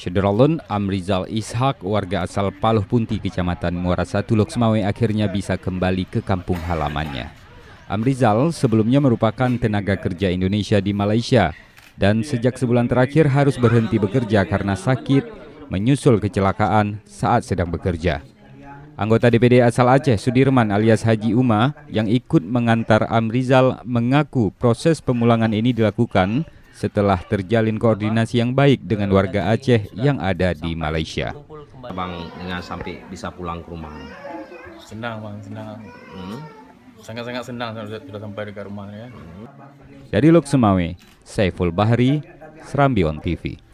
Syedrolun Amrizal Ishak, warga asal Paluh Punti, Kecamatan Muara Satu, Loksmawe, akhirnya bisa kembali ke kampung halamannya. Amrizal sebelumnya merupakan tenaga kerja Indonesia di Malaysia dan sejak sebulan terakhir harus berhenti bekerja karena sakit menyusul kecelakaan saat sedang bekerja. Anggota DPD asal Aceh Sudirman alias Haji Uma yang ikut mengantar Amrizal mengaku proses pemulangan ini dilakukan setelah terjalin koordinasi yang baik dengan warga Aceh yang ada di Malaysia. Bang dengan sampai bisa pulang ke rumah. Senang bang, senang. sangat hmm? Sangat-sangat senang sudah, sudah sampai dekat rumah ya. Hmm. Dari Lok Semawe, Saiful Bahri, on TV.